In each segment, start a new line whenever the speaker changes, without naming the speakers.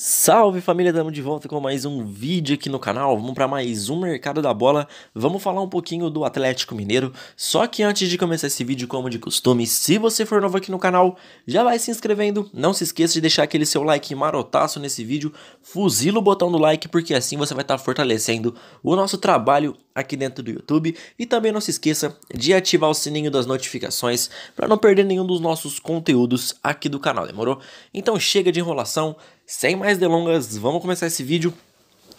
Salve família, estamos de volta com mais um vídeo aqui no canal, vamos para mais um Mercado da Bola, vamos falar um pouquinho do Atlético Mineiro, só que antes de começar esse vídeo como de costume, se você for novo aqui no canal, já vai se inscrevendo, não se esqueça de deixar aquele seu like marotaço nesse vídeo, fuzila o botão do like porque assim você vai estar tá fortalecendo o nosso trabalho aqui dentro do YouTube e também não se esqueça de ativar o sininho das notificações para não perder nenhum dos nossos conteúdos aqui do canal, demorou? Então chega de enrolação, sem mais delongas, vamos começar esse vídeo.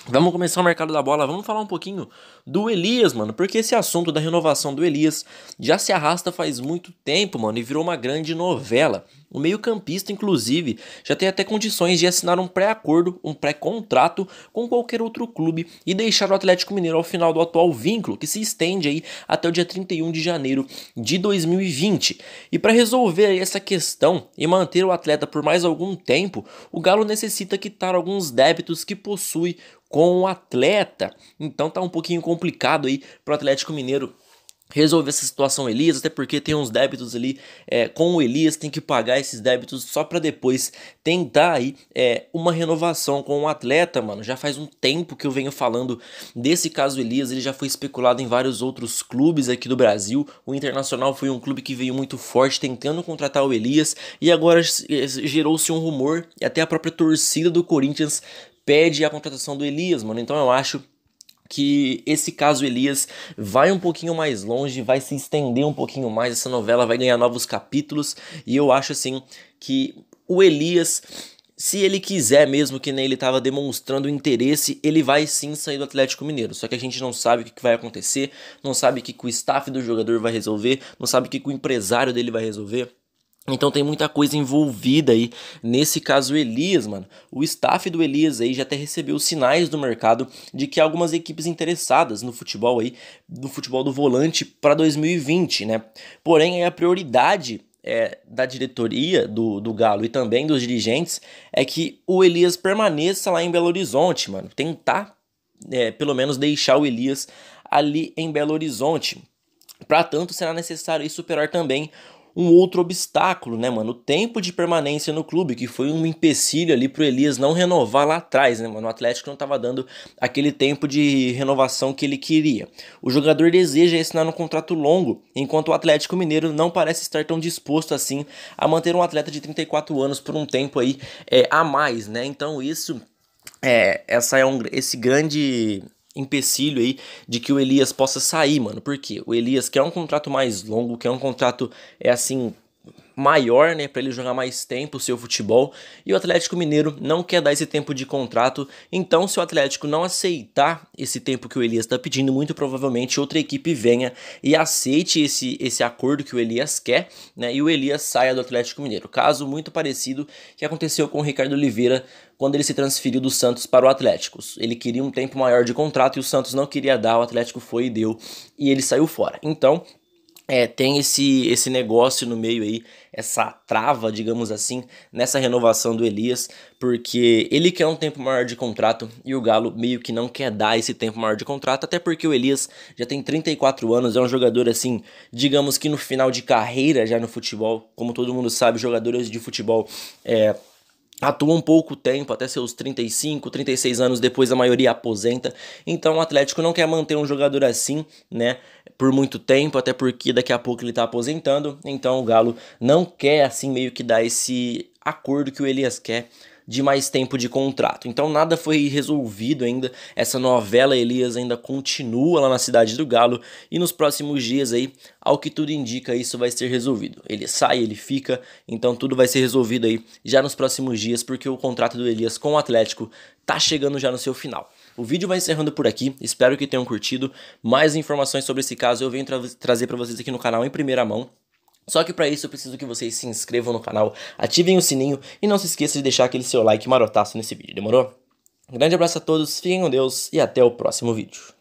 Vamos começar o mercado da bola, vamos falar um pouquinho do Elias, mano, porque esse assunto da renovação do Elias já se arrasta faz muito tempo, mano, e virou uma grande novela. O meio-campista, inclusive, já tem até condições de assinar um pré-acordo, um pré-contrato com qualquer outro clube e deixar o Atlético Mineiro ao final do atual vínculo, que se estende aí até o dia 31 de janeiro de 2020. E para resolver essa questão e manter o atleta por mais algum tempo, o Galo necessita quitar alguns débitos que possui com o atleta. Então tá um pouquinho complicado aí pro Atlético Mineiro resolver essa situação Elias, até porque tem uns débitos ali é, com o Elias, tem que pagar esses débitos só para depois tentar aí é, uma renovação com o um atleta, mano. Já faz um tempo que eu venho falando desse caso Elias, ele já foi especulado em vários outros clubes aqui do Brasil. O Internacional foi um clube que veio muito forte tentando contratar o Elias e agora é, gerou-se um rumor e até a própria torcida do Corinthians pede a contratação do Elias, mano. Então eu acho que esse caso Elias vai um pouquinho mais longe, vai se estender um pouquinho mais, essa novela vai ganhar novos capítulos, e eu acho assim que o Elias se ele quiser mesmo, que nem ele estava demonstrando interesse, ele vai sim sair do Atlético Mineiro. Só que a gente não sabe o que vai acontecer, não sabe o que o staff do jogador vai resolver, não sabe o que o empresário dele vai resolver. Então tem muita coisa envolvida aí. Nesse caso, Elias, mano. O staff do Elias aí já até recebeu sinais do mercado de que algumas equipes interessadas no futebol aí, no futebol do volante para 2020, né? Porém, a prioridade é, da diretoria do, do Galo e também dos dirigentes é que o Elias permaneça lá em Belo Horizonte, mano. Tentar, é, pelo menos, deixar o Elias ali em Belo Horizonte. Para tanto, será necessário superar também um outro obstáculo, né, mano? O tempo de permanência no clube, que foi um empecilho ali pro Elias não renovar lá atrás, né, mano? O Atlético não tava dando aquele tempo de renovação que ele queria. O jogador deseja assinar um contrato longo, enquanto o Atlético Mineiro não parece estar tão disposto assim a manter um atleta de 34 anos por um tempo aí é, a mais, né? Então isso é, essa é um, esse grande empecilho aí de que o Elias possa sair, mano. Por quê? O Elias quer um contrato mais longo, quer um contrato, é assim, maior, né, para ele jogar mais tempo o seu futebol, e o Atlético Mineiro não quer dar esse tempo de contrato, então se o Atlético não aceitar esse tempo que o Elias está pedindo, muito provavelmente outra equipe venha e aceite esse, esse acordo que o Elias quer, né, e o Elias saia do Atlético Mineiro. Caso muito parecido que aconteceu com o Ricardo Oliveira quando ele se transferiu do Santos para o Atlético. Ele queria um tempo maior de contrato e o Santos não queria dar, o Atlético foi e deu, e ele saiu fora. Então, é, tem esse, esse negócio no meio aí, essa trava, digamos assim, nessa renovação do Elias, porque ele quer um tempo maior de contrato e o Galo meio que não quer dar esse tempo maior de contrato, até porque o Elias já tem 34 anos, é um jogador assim, digamos que no final de carreira já no futebol, como todo mundo sabe, jogadores de futebol é atua um pouco tempo, até seus 35, 36 anos, depois a maioria aposenta. Então o Atlético não quer manter um jogador assim, né, por muito tempo, até porque daqui a pouco ele tá aposentando. Então o Galo não quer assim meio que dar esse acordo que o Elias quer de mais tempo de contrato. Então nada foi resolvido ainda. Essa novela Elias ainda continua lá na cidade do Galo e nos próximos dias aí, ao que tudo indica, isso vai ser resolvido. Ele sai, ele fica, então tudo vai ser resolvido aí já nos próximos dias, porque o contrato do Elias com o Atlético tá chegando já no seu final. O vídeo vai encerrando por aqui, espero que tenham curtido. Mais informações sobre esse caso eu venho tra trazer para vocês aqui no canal em primeira mão. Só que para isso eu preciso que vocês se inscrevam no canal, ativem o sininho e não se esqueça de deixar aquele seu like marotaço nesse vídeo, demorou? Um grande abraço a todos, fiquem com Deus e até o próximo vídeo.